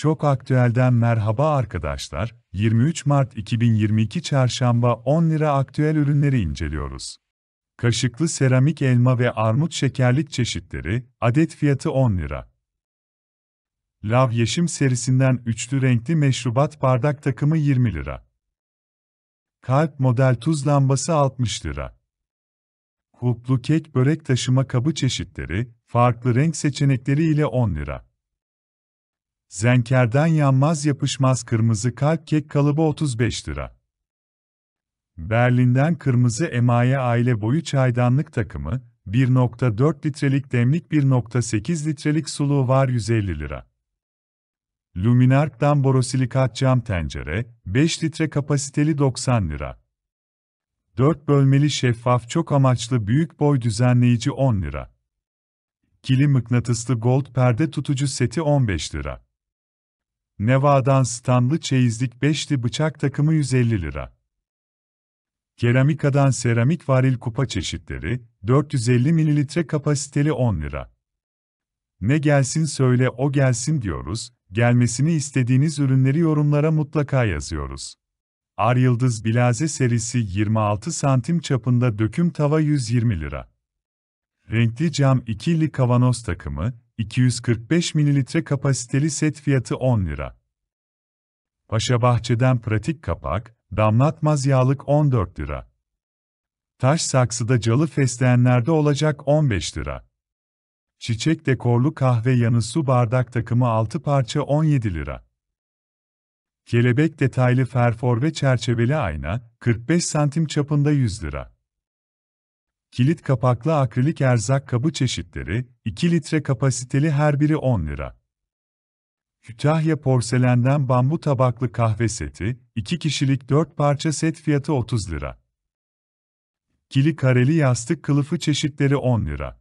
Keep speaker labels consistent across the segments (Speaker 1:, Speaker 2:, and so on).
Speaker 1: Şok Aktüel'den merhaba arkadaşlar. 23 Mart 2022 Çarşamba 10 lira aktüel ürünleri inceliyoruz. Kaşıklı seramik elma ve armut şekerlik çeşitleri, adet fiyatı 10 lira. Lav Yeşim serisinden üçlü renkli meşrubat bardak takımı 20 lira. Kalp model tuz lambası 60 lira. Kuplu kek börek taşıma kabı çeşitleri, farklı renk seçenekleri ile 10 lira. Zenker'den yanmaz yapışmaz kırmızı kalp kek kalıbı 35 lira. Berlin'den kırmızı emaye aile boyu çaydanlık takımı, 1.4 litrelik demlik 1.8 litrelik suluğu var 150 lira. Luminark'tan borosilikat cam tencere, 5 litre kapasiteli 90 lira. 4 bölmeli şeffaf çok amaçlı büyük boy düzenleyici 10 lira. Kili mıknatıslı gold perde tutucu seti 15 lira. Neva'dan stanlı çeyizlik beşli bıçak takımı 150 lira. Keramikadan seramik varil kupa çeşitleri, 450 mililitre kapasiteli 10 lira. Ne gelsin söyle o gelsin diyoruz, gelmesini istediğiniz ürünleri yorumlara mutlaka yazıyoruz. Ar Yıldız Bilaze serisi 26 santim çapında döküm tava 120 lira. Renkli cam ikili kavanoz takımı, 245 mililitre kapasiteli set fiyatı 10 lira. Paşa Bahçe'den pratik kapak, damlatmaz yağlık 14 lira. Taş saksıda calı fesleğenlerde olacak 15 lira. Çiçek dekorlu kahve yanı su bardak takımı 6 parça 17 lira. Kelebek detaylı ferfor ve çerçeveli ayna, 45 santim çapında 100 lira. Kilit kapaklı akrilik erzak kabı çeşitleri, 2 litre kapasiteli her biri 10 lira. Kütahya porselenden bambu tabaklı kahve seti, 2 kişilik 4 parça set fiyatı 30 lira. Kili kareli yastık kılıfı çeşitleri 10 lira.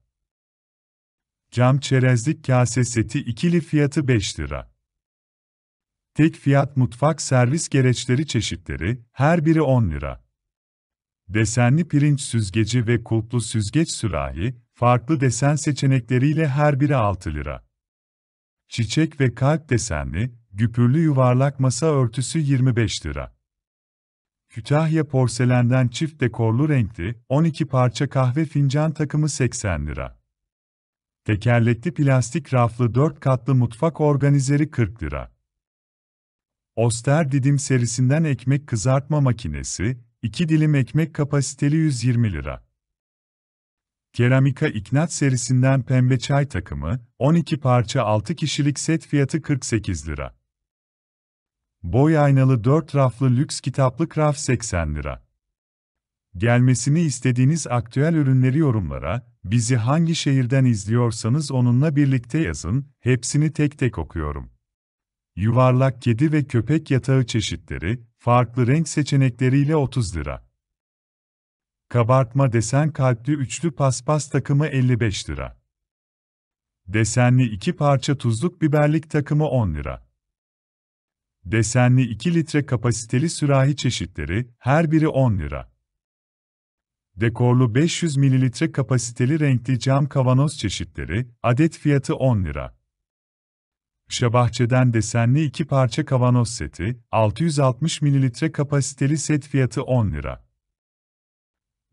Speaker 1: Cam çerezlik kase seti ikili fiyatı 5 lira. Tek fiyat mutfak servis gereçleri çeşitleri, her biri 10 lira. Desenli pirinç süzgeci ve kulplu süzgeç sürahi, farklı desen seçenekleriyle her biri 6 lira. Çiçek ve kalp desenli, güpürlü yuvarlak masa örtüsü 25 lira. Kütahya porselenden çift dekorlu renkli 12 parça kahve fincan takımı 80 lira. Tekerlekli plastik raflı 4 katlı mutfak organizeri 40 lira. Oster Didim serisinden ekmek kızartma makinesi 2 dilim ekmek kapasiteli 120 lira. Keramika İknat serisinden pembe çay takımı, 12 parça 6 kişilik set fiyatı 48 lira. Boy aynalı 4 raflı lüks kitaplık raf 80 lira. Gelmesini istediğiniz aktüel ürünleri yorumlara, bizi hangi şehirden izliyorsanız onunla birlikte yazın, hepsini tek tek okuyorum. Yuvarlak kedi ve köpek yatağı çeşitleri, farklı renk seçenekleriyle 30 lira. Kabartma desen kalpli üçlü paspas takımı 55 lira. Desenli iki parça tuzluk biberlik takımı 10 lira. Desenli 2 litre kapasiteli sürahi çeşitleri, her biri 10 lira. Dekorlu 500 mililitre kapasiteli renkli cam kavanoz çeşitleri, adet fiyatı 10 lira. Şabahçe'den desenli iki parça kavanoz seti, 660 ml kapasiteli set fiyatı 10 lira.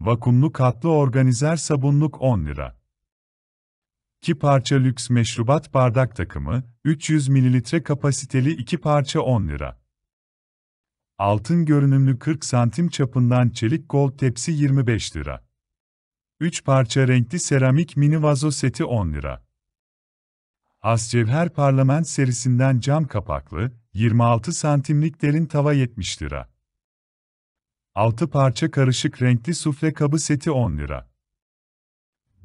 Speaker 1: Vakumlu katlı organizer sabunluk 10 lira. 2 parça lüks meşrubat bardak takımı, 300 ml kapasiteli 2 parça 10 lira. Altın görünümlü 40 santim çapından çelik gold tepsi 25 lira. 3 parça renkli seramik mini vazo seti 10 lira. Ascevher parlament serisinden cam kapaklı, 26 santimlik derin tava 70 lira. 6 parça karışık renkli sufle kabı seti 10 lira.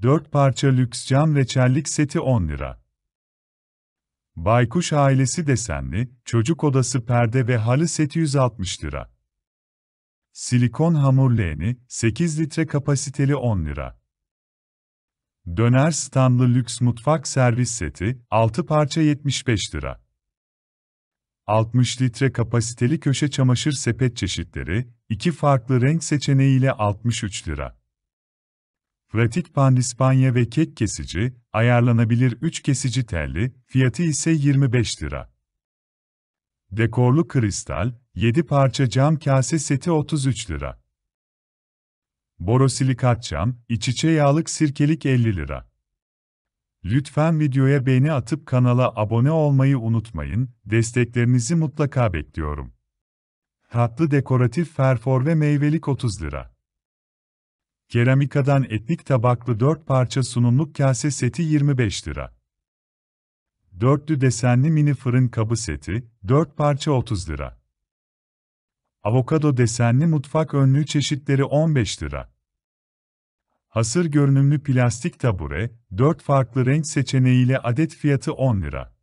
Speaker 1: 4 parça lüks cam reçellik seti 10 lira. Baykuş ailesi desenli, çocuk odası perde ve halı seti 160 lira. Silikon hamur leğeni, 8 litre kapasiteli 10 lira. Döner standlı lüks mutfak servis seti, 6 parça 75 lira. 60 litre kapasiteli köşe çamaşır sepet çeşitleri, iki farklı renk seçeneğiyle 63 lira. Pratik pandispanya ve kek kesici, ayarlanabilir 3 kesici telli, fiyatı ise 25 lira. Dekorlu kristal, 7 parça cam kase seti 33 lira. Borosilikat cam, iç içe yağlık sirkelik 50 lira. Lütfen videoya beğeni atıp kanala abone olmayı unutmayın, desteklerinizi mutlaka bekliyorum. Tatlı dekoratif ferfor ve meyvelik 30 lira. Keramikadan etnik tabaklı 4 parça sunumluk kase seti 25 lira. Dörtlü desenli mini fırın kabı seti, 4 parça 30 lira. Avokado desenli mutfak önlüğü çeşitleri 15 lira. Hasır görünümlü plastik tabure, 4 farklı renk seçeneğiyle adet fiyatı 10 lira.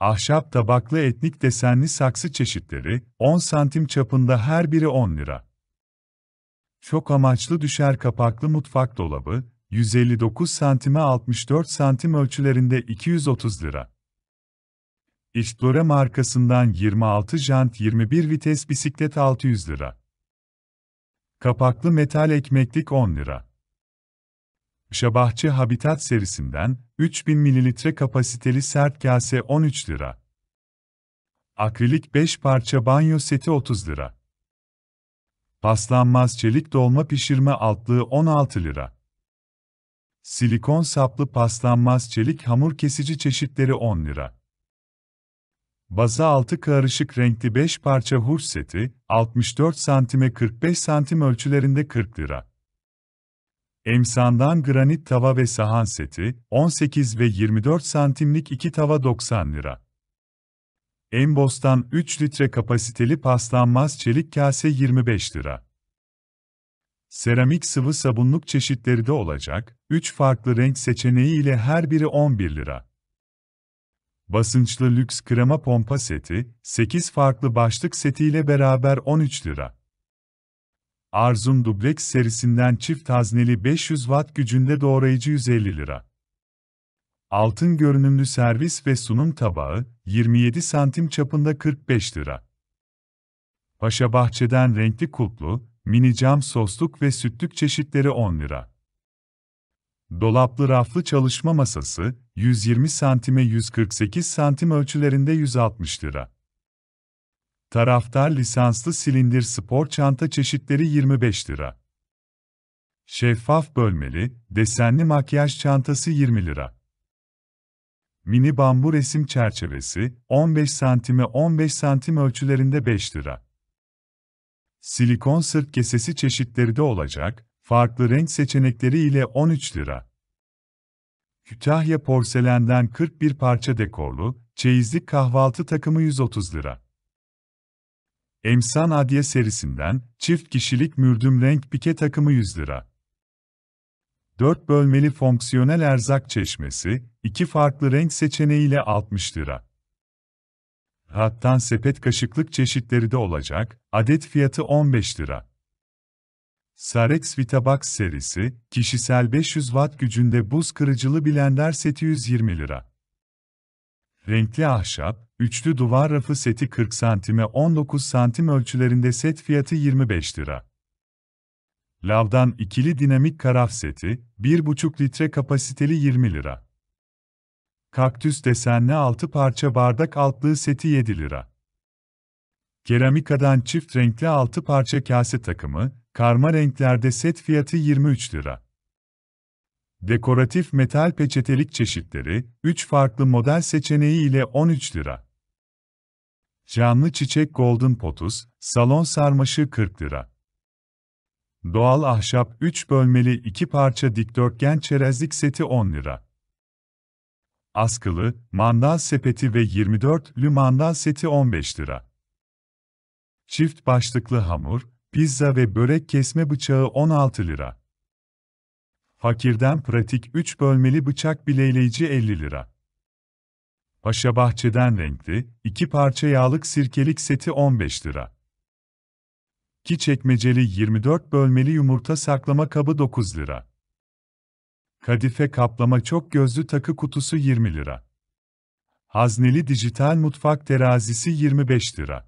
Speaker 1: Ahşap tabaklı etnik desenli saksı çeşitleri, 10 santim çapında her biri 10 lira. Çok amaçlı düşer kapaklı mutfak dolabı, 159 santime 64 santim ölçülerinde 230 lira. Explore markasından 26 jant 21 vites bisiklet 600 lira. Kapaklı metal ekmeklik 10 lira. Şabahçı Habitat serisinden 3000 mililitre kapasiteli sert kase 13 lira. Akrilik 5 parça banyo seti 30 lira. Paslanmaz çelik dolma pişirme altlığı 16 lira. Silikon saplı paslanmaz çelik hamur kesici çeşitleri 10 lira. Baza altı karışık renkli 5 parça hurç seti, 64 santime 45 cm ölçülerinde 40 lira. Emsandan granit tava ve sahan seti, 18 ve 24 cmlik 2 tava 90 lira. Embos'tan 3 litre kapasiteli paslanmaz çelik kase 25 lira. Seramik sıvı sabunluk çeşitleri de olacak, 3 farklı renk seçeneği ile her biri 11 lira basınçlı lüks krema pompa seti, 8 farklı başlık setiyle beraber 13 lira. Arzum Dublex serisinden çift hazneli 500 watt gücünde doğrayıcı 150 lira. Altın görünümlü servis ve sunum tabağı, 27 santim çapında 45 lira. Paşa Bahçe'den renkli kutlu, mini cam sosluk ve sütlük çeşitleri 10 lira. Dolaplı raflı çalışma masası, 120 santime 148 cm ölçülerinde 160 lira. Taraftar lisanslı silindir spor çanta çeşitleri 25 lira. Şeffaf bölmeli, desenli makyaj çantası 20 lira. Mini bambu resim çerçevesi, 15 santime 15 cm ölçülerinde 5 lira. Silikon sırt kesesi çeşitleri de olacak, farklı renk seçenekleri ile 13 lira. Kütahya porselenden 41 parça dekorlu, çeyizlik kahvaltı takımı 130 lira. Emsan Adye serisinden çift kişilik mürdüm renk pike takımı 100 lira. 4 bölmeli fonksiyonel erzak çeşmesi, iki farklı renk seçeneği ile 60 lira. Hattan sepet kaşıklık çeşitleri de olacak, adet fiyatı 15 lira. Sarex VitaBox serisi, kişisel 500 watt gücünde buz kırıcılı blender seti 120 lira. Renkli ahşap, üçlü duvar rafı seti 40 santime 19 cm ölçülerinde set fiyatı 25 lira. Lavdan ikili dinamik karaf seti, 1,5 litre kapasiteli 20 lira. Kaktüs desenli 6 parça bardak altlığı seti 7 lira. Keramikadan çift renkli 6 parça kase takımı, karma renklerde set fiyatı 23 lira. Dekoratif metal peçetelik çeşitleri, 3 farklı model seçeneği ile 13 lira. Canlı çiçek Golden Potus, salon sarmaşı 40 lira. Doğal ahşap 3 bölmeli 2 parça dikdörtgen çerezlik seti 10 lira. Askılı, mandal sepeti ve 24 lü mandal seti 15 lira. Çift başlıklı hamur, pizza ve börek kesme bıçağı 16 lira. Fakirden pratik 3 bölmeli bıçak bileyleyici 50 lira. Paşa Bahçe'den renkli, 2 parça yağlık sirkelik seti 15 lira. Ki çekmeceli 24 bölmeli yumurta saklama kabı 9 lira. Kadife kaplama çok gözlü takı kutusu 20 lira. Hazneli dijital mutfak terazisi 25 lira.